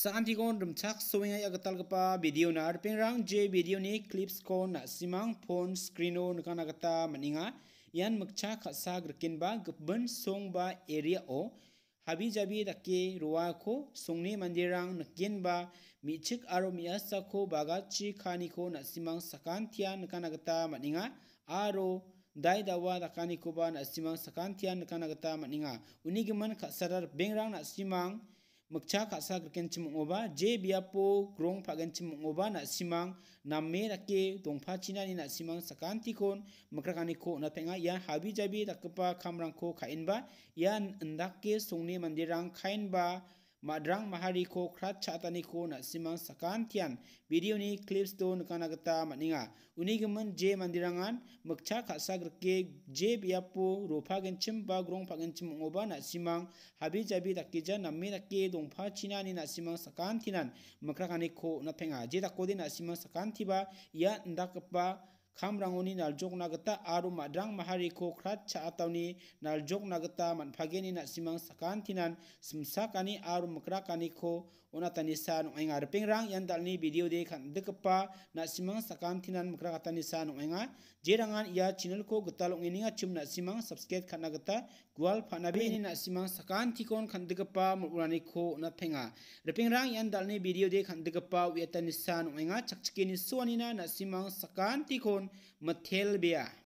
Santigon rumchak suing ay agatalgapa video na arpengrang je video ni clips ko na simang phone screeno nakanagata maninga yan magcha khasa grikin ba gubun song ba area o habi jabi dake ruwa ko songni mandirang nakin ba michik aro miasa ko bagachi khani ko na simang sakan tia nakanagata maninga aro dai dawa dakani ko ba na simang sakan tia nakanagata maninga unigiman khasarar bengrang na simang mukcha khatsa kriken chimongoba je biapo krong phagen chimongoba na simang namme rakke dongpha cina ni na simang sakanti kon makrakani ko na tengah, ya habi tak rakpa khamrang ko ba, ya ndakke songne mandirang ba. madrang mahari ko khrat chatani ko na simang sakan tian video ni clips to nakana gata maninga unigiman je mandirangan mukcha khasa grke je biapo ropa genchim ba grong pagenchim ngoba na simang habi jabi dakija namme dakke dongpha china ni na simang sakan tinan makrakani ko na penga je dakode na simang sakan tiba ya ndakpa खामरांगनि नालजोग नागता आरो माद्रां माहारिखौ ख्रात छाआतावनि नालजोग नागता मानफागेनि नासिमां साखान थिनान सिमसाकानि आरो मकराकानिखौ अनातानि सा नङाङा आरो पेंरां यानदालनि video दे खानदोगोपा नासिमां साखान थिनान मकराकातानि सा नङाङा जे राङा इया चेनेलखौ गोथाल अङिनिङा चुम नासिमां subscribe खाना गोता गुवाल फानाबेनि नासिमां साखान थिखन खानदोगोपा मुरानिखौ अना फेङा आरो पेंरां यानदालनि भिडिअ दे खानदोगोपा वेतानि सा नङाङा चाकचिकेनि सुवानिना नासिमां साखान थिखन Matthelbia.